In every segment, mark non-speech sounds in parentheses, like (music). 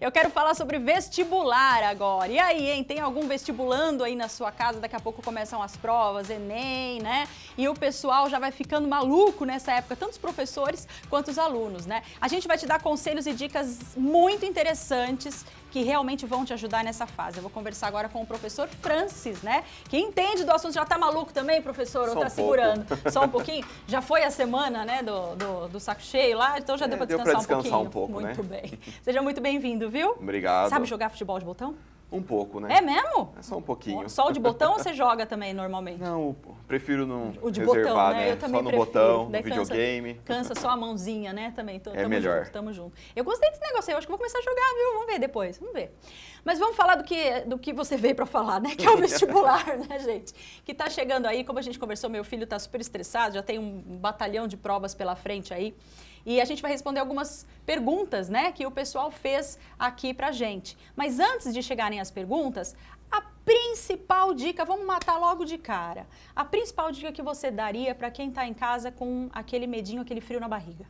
Eu quero falar sobre vestibular agora. E aí, hein? Tem algum vestibulando aí na sua casa? Daqui a pouco começam as provas, Enem, né? E o pessoal já vai ficando maluco nessa época, tanto os professores quanto os alunos, né? A gente vai te dar conselhos e dicas muito interessantes que realmente vão te ajudar nessa fase. Eu vou conversar agora com o professor Francis, né? Que entende do assunto. Já tá maluco também, professor? Ou Só tá um segurando? Pouco. (laughs) Só um pouquinho? Já foi a semana, né, do, do, do saco cheio lá, então já é, deu pra descansar, deu pra descansar um, pouquinho. um pouco, né? Muito né? bem. Seja muito bem-vindo, viu? Obrigado. Sabe jogar futebol de botão? Um pouco, né? É mesmo? É só um pouquinho. Só o de botão ou você joga também normalmente? Não, prefiro não o de reservar, botão, né? né? Eu também só no prefiro. botão, no videogame. Cansa, só a mãozinha, né? Também. Tô, é tamo melhor. Junto, tamo junto. Eu gostei desse negócio, eu acho que vou começar a jogar, viu? Vamos ver depois, vamos ver. Mas vamos falar do que, do que você veio para falar, né? Que é o (laughs) vestibular, né, gente? Que tá chegando aí, como a gente conversou, meu filho tá super estressado, já tem um batalhão de provas pela frente aí. E a gente vai responder algumas perguntas, né, que o pessoal fez aqui pra gente. Mas antes de chegarem as perguntas, a principal dica, vamos matar logo de cara. A principal dica que você daria para quem está em casa com aquele medinho, aquele frio na barriga?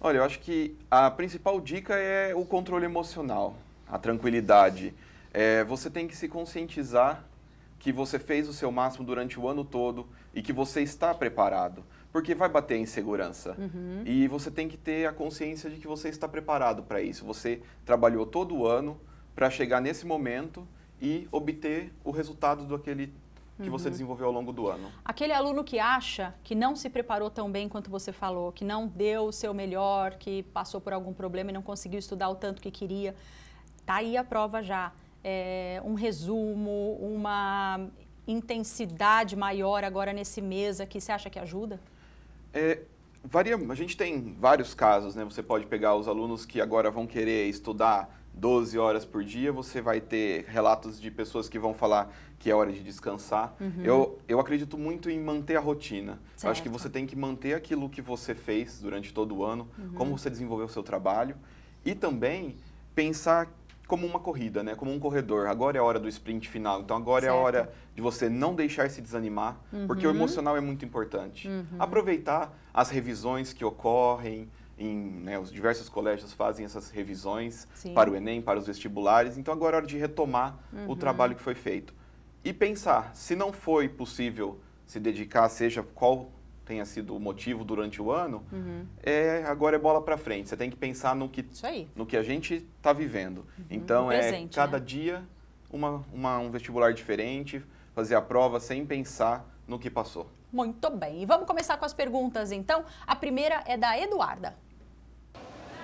Olha, eu acho que a principal dica é o controle emocional, a tranquilidade. É, você tem que se conscientizar que você fez o seu máximo durante o ano todo e que você está preparado. Porque vai bater a insegurança. Uhum. E você tem que ter a consciência de que você está preparado para isso. Você trabalhou todo o ano para chegar nesse momento e obter o resultado do aquele que uhum. você desenvolveu ao longo do ano. Aquele aluno que acha que não se preparou tão bem quanto você falou, que não deu o seu melhor, que passou por algum problema e não conseguiu estudar o tanto que queria, tá aí a prova já é, um resumo, uma intensidade maior agora nesse mês aqui, você acha que ajuda? É, varia, a gente tem vários casos, né? Você pode pegar os alunos que agora vão querer estudar 12 horas por dia, você vai ter relatos de pessoas que vão falar que é hora de descansar. Uhum. Eu, eu acredito muito em manter a rotina. Eu acho que você tem que manter aquilo que você fez durante todo o ano, uhum. como você desenvolveu o seu trabalho e também pensar como uma corrida, né? Como um corredor. Agora é a hora do sprint final. Então agora certo. é a hora de você não deixar se desanimar, uhum. porque o uhum. emocional é muito importante. Uhum. Aproveitar as revisões que ocorrem. Em, né, os diversos colégios fazem essas revisões Sim. para o Enem, para os vestibulares. Então agora é hora de retomar uhum. o trabalho que foi feito. E pensar, se não foi possível se dedicar, seja qual tenha sido o motivo durante o ano, uhum. é agora é bola para frente. Você tem que pensar no que, no que a gente está vivendo. Uhum. Então, é presente, é cada né? dia uma, uma, um vestibular diferente, fazer a prova sem pensar no que passou. Muito bem. E vamos começar com as perguntas, então. A primeira é da Eduarda.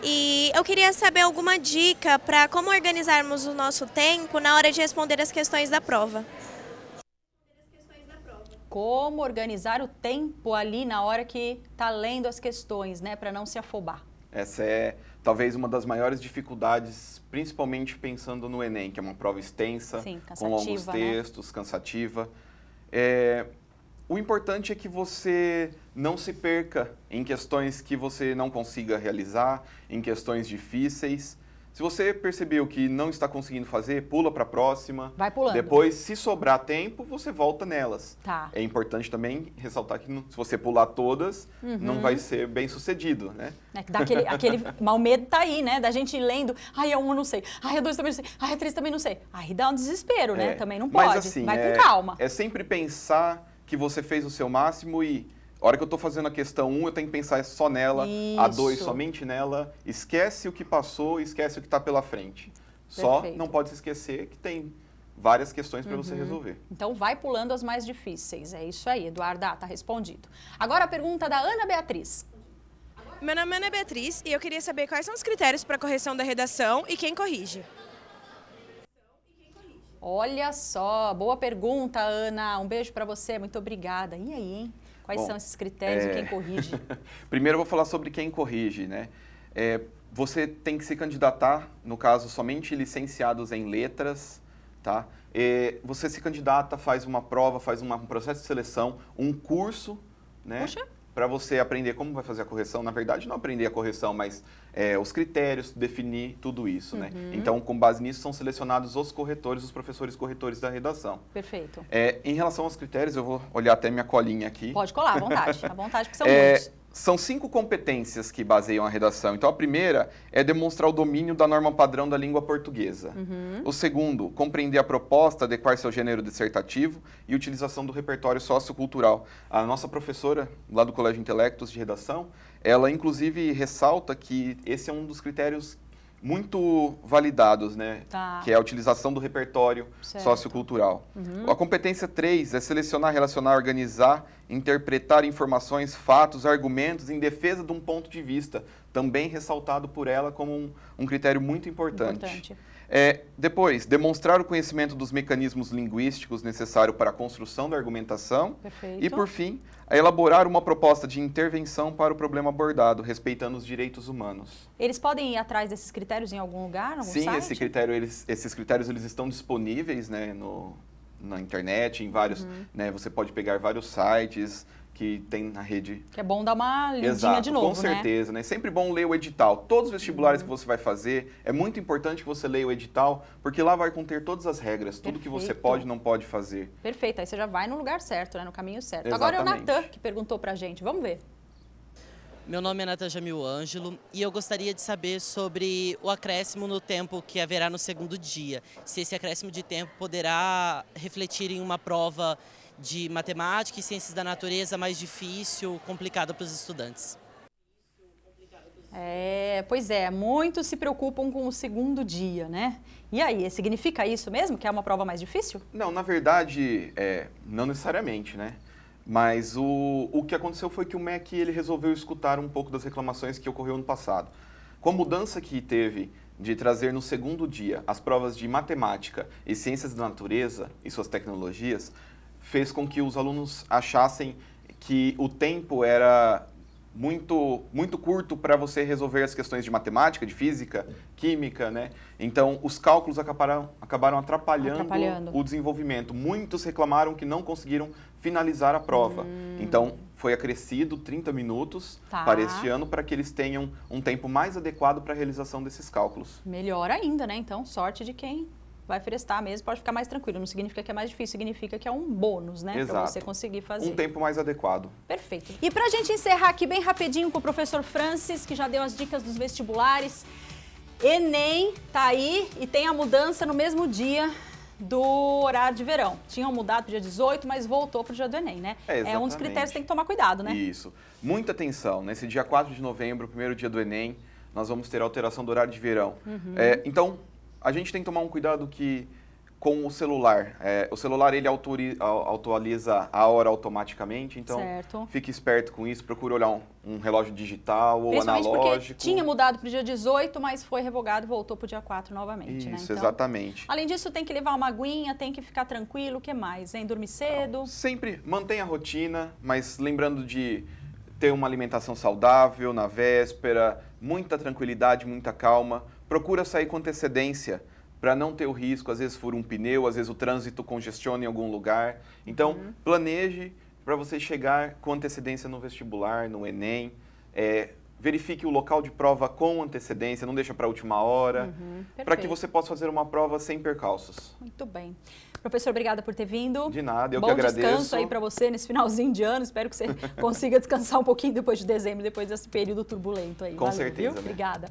E eu queria saber alguma dica para como organizarmos o nosso tempo na hora de responder as questões da prova como organizar o tempo ali na hora que está lendo as questões, né, para não se afobar. Essa é talvez uma das maiores dificuldades, principalmente pensando no Enem, que é uma prova extensa, Sim, com longos né? textos, né? cansativa. É, o importante é que você não se perca em questões que você não consiga realizar, em questões difíceis. Se você percebeu que não está conseguindo fazer, pula para a próxima. Vai pulando. Depois, se sobrar tempo, você volta nelas. Tá. É importante também ressaltar que se você pular todas, uhum. não vai ser bem sucedido, né? É que dá aquele, aquele (laughs) mal medo tá aí, né? Da gente lendo, ai, é um não sei, ai, é dois também não sei, ai, é três também não sei. Aí dá um desespero, né? É. Também não pode. Mas assim, vai é, com calma. É sempre pensar que você fez o seu máximo e a hora que eu estou fazendo a questão 1, eu tenho que pensar só nela, Isso. a 2 somente nela. Esquece o que passou, esquece o que está pela frente. Só não pode se esquecer que tem várias questões para uhum. você resolver. Então vai pulando as mais difíceis. É isso aí, Ah, tá respondido. Agora a pergunta da Ana Beatriz. Meu nome é Ana Beatriz e eu queria saber quais são os critérios para correção da redação e quem corrige. Olha só, boa pergunta, Ana. Um beijo para você, muito obrigada. E aí, hein? Quais Bom, são esses critérios é... e quem corrige? (laughs) Primeiro eu vou falar sobre quem corrige, né? É, você tem que se candidatar, no caso, somente licenciados em letras, tá? É, você se candidata, faz uma prova, faz uma, um processo de seleção, um curso, né? Poxa para você aprender como vai fazer a correção, na verdade não aprender a correção, mas é, os critérios, definir tudo isso, né? uhum. né? Então, com base nisso, são selecionados os corretores, os professores corretores da redação. Perfeito. É, em relação aos critérios, eu vou olhar até minha colinha aqui. Pode colar, à vontade, à vontade, porque são é, muitos são cinco competências que baseiam a redação. Então, a primeira é demonstrar o domínio da norma padrão da língua portuguesa. Uhum. O segundo, compreender a proposta, adequar seu gênero dissertativo e utilização do repertório sociocultural. A nossa professora, lá do Colégio Intelectos de Redação, ela inclusive ressalta que esse é um dos critérios muito validados, né? Tá. Que é a utilização do repertório certo. sociocultural. Uhum. A competência 3 é selecionar, relacionar, organizar interpretar informações, fatos, argumentos em defesa de um ponto de vista, também ressaltado por ela como um, um critério muito importante. importante. É, depois, demonstrar o conhecimento dos mecanismos linguísticos necessário para a construção da argumentação. Perfeito. E, por fim, elaborar uma proposta de intervenção para o problema abordado, respeitando os direitos humanos. Eles podem ir atrás desses critérios em algum lugar, algum Sim, esse critério, eles, esses critérios eles estão disponíveis né, no, na internet, em vários, uhum. né? Você pode pegar vários sites que tem na rede. Que é bom dar uma linha Exato, de novo, com né? certeza, né? né? Sempre bom ler o edital. Todos os vestibulares uhum. que você vai fazer, é muito importante que você leia o edital, porque lá vai conter todas as regras, tudo Perfeito. que você pode e não pode fazer. Perfeito, aí você já vai no lugar certo, né? No caminho certo. Exatamente. Agora é o Natan que perguntou pra gente, vamos ver. Meu nome é Natasha Ângelo e eu gostaria de saber sobre o acréscimo no tempo que haverá no segundo dia. Se esse acréscimo de tempo poderá refletir em uma prova de matemática e ciências da natureza mais difícil, complicada para os estudantes. É, pois é, muitos se preocupam com o segundo dia, né? E aí, significa isso mesmo, que é uma prova mais difícil? Não, na verdade, é, não necessariamente, né? Mas o, o que aconteceu foi que o MEC ele resolveu escutar um pouco das reclamações que ocorreu no passado. Com a mudança que teve de trazer no segundo dia as provas de matemática e ciências da natureza e suas tecnologias, fez com que os alunos achassem que o tempo era muito, muito curto para você resolver as questões de matemática, de física, química, né? Então, os cálculos acabaram, acabaram atrapalhando, atrapalhando. o desenvolvimento. Muitos reclamaram que não conseguiram finalizar a prova. Hum. Então, foi acrescido 30 minutos tá. para este ano para que eles tenham um tempo mais adequado para a realização desses cálculos. Melhor ainda, né? Então, sorte de quem vai frestar mesmo, pode ficar mais tranquilo. Não significa que é mais difícil, significa que é um bônus, né? Para você conseguir fazer. Um tempo mais adequado. Perfeito. E para a gente encerrar aqui bem rapidinho com o professor Francis, que já deu as dicas dos vestibulares. Enem tá aí e tem a mudança no mesmo dia do horário de verão. Tinham mudado para o dia 18, mas voltou para o dia do Enem, né? É, é um dos critérios que tem que tomar cuidado, né? Isso. Muita atenção. Nesse dia 4 de novembro, primeiro dia do Enem, nós vamos ter alteração do horário de verão. Uhum. É, então, a gente tem que tomar um cuidado que com o celular. É, o celular ele autoriza, atualiza a hora automaticamente, então certo. fique esperto com isso, procure olhar um, um relógio digital ou analógico. tinha mudado para o dia 18, mas foi revogado e voltou para o dia 4 novamente. Né, isso, né? então, exatamente. Além disso, tem que levar uma aguinha, tem que ficar tranquilo, o que mais? Hein? Dormir cedo? Então, sempre mantenha a rotina, mas lembrando de ter uma alimentação saudável na véspera, muita tranquilidade, muita calma procura sair com antecedência para não ter o risco, às vezes for um pneu, às vezes o trânsito congestiona em algum lugar. Então, uhum. planeje para você chegar com antecedência no vestibular, no Enem. É, verifique o local de prova com antecedência, não deixa para a última hora, uhum, para que você possa fazer uma prova sem percalços. Muito bem. Professor, obrigada por ter vindo. De nada, eu Bom que agradeço. Bom descanso aí para você nesse finalzinho de ano. Espero que você (laughs) consiga descansar um pouquinho depois de dezembro, depois desse período turbulento aí. Com Valeu, certeza. Né? Obrigada.